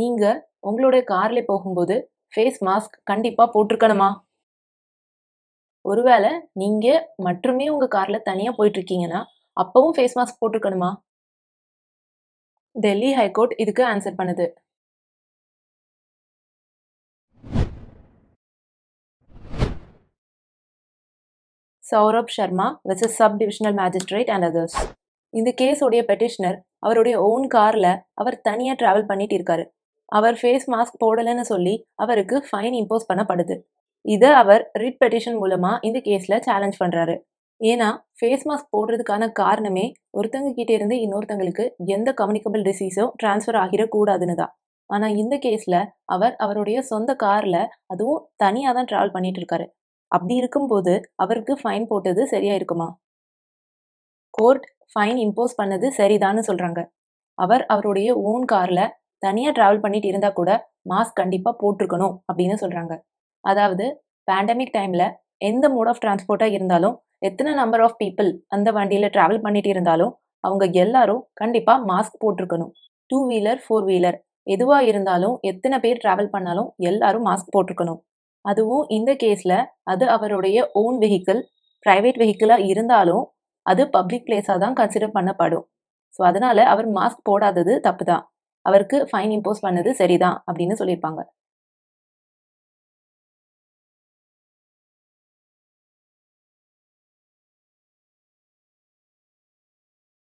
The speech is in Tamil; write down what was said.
நீங்கள் உங்களுடைய காரில் போகும்போது ஃபேஸ் மாஸ்க் கண்டிப்பாக போட்டிருக்கணுமா ஒருவேளை நீங்கள் மட்டுமே உங்கள் காரில் தனியாக போயிட்டுருக்கீங்கன்னா அப்போவும் ஃபேஸ் மாஸ்க் போட்டிருக்கணுமா டெல்லி ஹைகோர்ட் இதுக்கு ஆன்சர் பண்ணுது Saurabh Sharma versus sub divisional magistrate and others இந்த கேஸோடைய பெட்டிஷனர் அவருடைய ஓன் காரில் அவர் தனியாக ட்ராவல் பண்ணிட்டு இருக்காரு அவர் ஃபேஸ் மாஸ்க் போடலைன்னு சொல்லி அவருக்கு ஃபைன் இம்போஸ் பண்ணப்படுது இதை அவர் ரிட் பெட்டிஷன் மூலமாக இந்த கேஸில் சேலஞ்ச் பண்ணுறாரு ஏன்னா ஃபேஸ் மாஸ்க் போடுறதுக்கான காரணமே ஒருத்தங்க கிட்டே இருந்து இன்னொருத்தங்களுக்கு எந்த கம்யூனிகபிள் டிசீஸும் டிரான்ஸ்ஃபர் ஆகிடக்கூடாதுன்னு தான் ஆனால் இந்த கேஸில் அவர் அவருடைய சொந்த காரில் அதுவும் தனியாக தான் ட்ராவல் பண்ணிட்டு இருக்காரு அப்படி இருக்கும்போது அவருக்கு ஃபைன் போட்டது சரியா இருக்குமா கோர்ட் ஃபைன் இம்போஸ் பண்ணது சரிதான்னு சொல்கிறாங்க அவர் அவருடைய ஓன் காரில் தனியாக ட்ராவல் பண்ணிட்டு இருந்தால் கூட மாஸ்க் கண்டிப்பாக போட்டிருக்கணும் அப்படின்னு சொல்கிறாங்க அதாவது பேண்டமிக் டைமில் எந்த மோட் ஆஃப் டிரான்ஸ்போர்ட்டாக இருந்தாலும் எத்தனை நம்பர் ஆஃப் பீப்புள் அந்த வண்டியில் ட்ராவல் பண்ணிட்டு இருந்தாலும் அவங்க எல்லாரும் கண்டிப்பாக மாஸ்க் போட்டிருக்கணும் டூ வீலர் ஃபோர் வீலர் எதுவாக இருந்தாலும் எத்தனை பேர் ட்ராவல் பண்ணாலும் எல்லாரும் மாஸ்க் போட்டிருக்கணும் அதுவும் இந்த கேஸில் அது அவருடைய ஓன் வெஹிக்கிள் ப்ரைவேட் வெஹிக்கிளாக இருந்தாலும் அது பப்ளிக் பிளேஸாக தான் கன்சிடர் பண்ணப்படும் ஸோ அதனால் அவர் மாஸ்க் போடாதது தப்பு தான் அவருக்கு ஃபைன் இம்போஸ் பண்ணது சரிதான் அப்படின்னு சொல்லியிருப்பாங்க